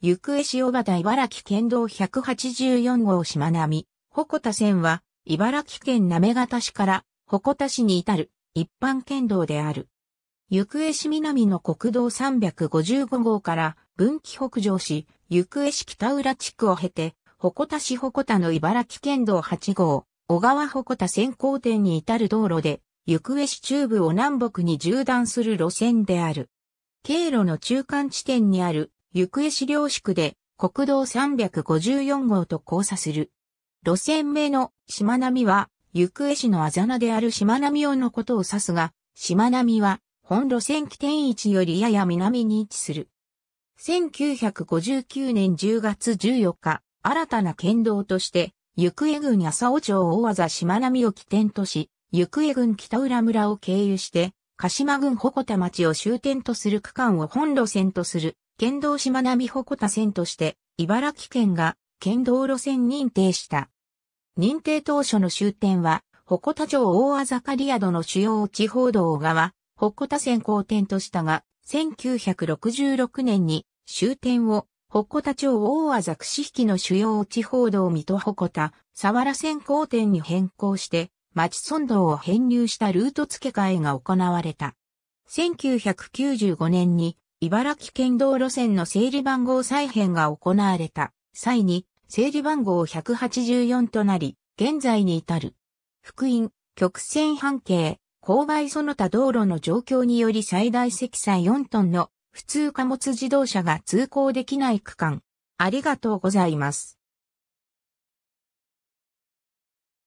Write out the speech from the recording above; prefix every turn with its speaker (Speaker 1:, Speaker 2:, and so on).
Speaker 1: 行方塩原茨城県道184号しまなみ、鉾田線は、茨城県行方市から鉾田市に至る一般県道である。行方市南の国道355号から分岐北上し、行方市北浦地区を経て、鉾田市鉾田の茨城県道8号、小川鉾田線交点に至る道路で、行方市中部を南北に縦断する路線である。経路の中間地点にある行方市良宿で国道354号と交差する。路線名のしまなみは、行方市のあざなであるしまなみをのことを指すが、しまなみは、本路線起点位置よりやや南に位置する。1959年10月14日、新たな県道として、行方郡浅尾町大技島並を起点とし、行方郡北浦村を経由して、鹿島郡鉾田町を終点とする区間を本路線とする県道しまなみ鉾田線として、茨城県が県道路線認定した。認定当初の終点は、鉾田町大あざかり宿の主要地方道側、鉾田線交点としたが、1966年に終点を鉾田町大あざくし引の主要地方道水戸鉾田、佐原線交点に変更して、町村道を編入したルート付け替えが行われた。1995年に茨城県道路線の整理番号再編が行われた際に、整理番号184となり、現在に至る。福音、曲線半径、勾配その他道路の状況により最大積載4トンの普通貨物自動車が通行できない区間。ありがとうございます。